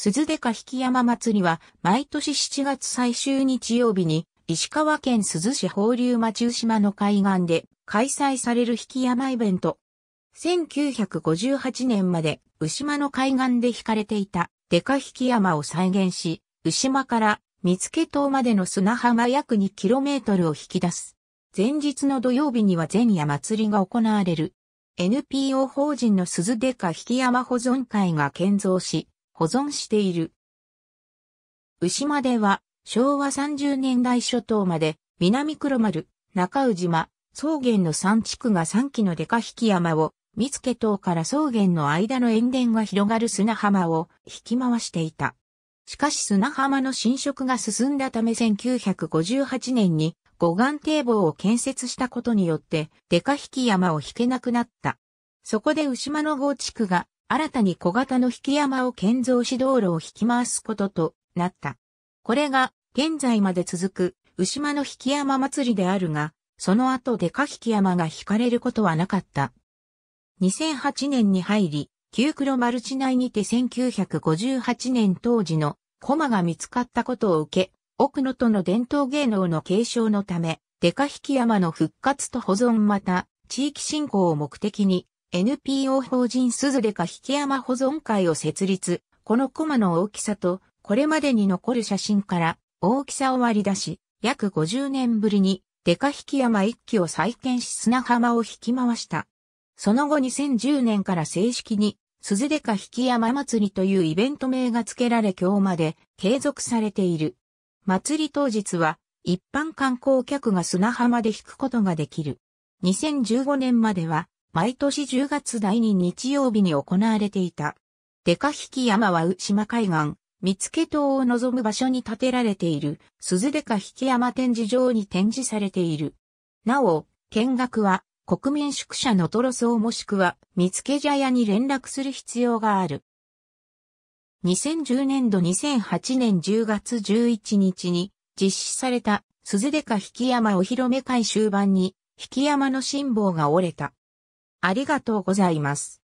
鈴出か引山祭りは、毎年7月最終日曜日に、石川県鈴市放流町牛島の海岸で開催される引山イベント。1958年まで牛島の海岸で引かれていたデカ引山を再現し、牛島から見附島までの砂浜約 2km を引き出す。前日の土曜日には前夜祭りが行われる。NPO 法人の鈴デカ引山保存会が建造し、保存している。牛間では昭和30年代初頭まで南黒丸、中宇島、草原の3地区が3基のデカ引き山を、三附島から草原の間の塩田が広がる砂浜を引き回していた。しかし砂浜の浸食が進んだため1958年に護岸堤防を建設したことによってデカ引き山を引けなくなった。そこで牛間の豪地区が新たに小型の引山を建造し道路を引き回すこととなった。これが現在まで続く牛間の引山祭りであるが、その後でか引山が引かれることはなかった。2008年に入り、旧黒マルチ内にて1958年当時のコマが見つかったことを受け、奥野との伝統芸能の継承のため、デカ引山の復活と保存また、地域振興を目的に、NPO 法人鈴鹿引山保存会を設立。このコマの大きさと、これまでに残る写真から大きさを割り出し、約50年ぶりに、デカ引山一揆を再建し砂浜を引き回した。その後2010年から正式に、鈴鹿引山祭りというイベント名が付けられ今日まで継続されている。祭り当日は、一般観光客が砂浜で引くことができる。2015年までは、毎年10月第2日曜日に行われていた。デカ引山は宇島海岸、見附島を望む場所に建てられている、鈴デカ引山展示場に展示されている。なお、見学は、国民宿舎のトロソーもしくは、見附茶屋に連絡する必要がある。2010年度2008年10月11日に実施された鈴デカ引山お披露目会終盤に引山の辛抱が折れた。ありがとうございます。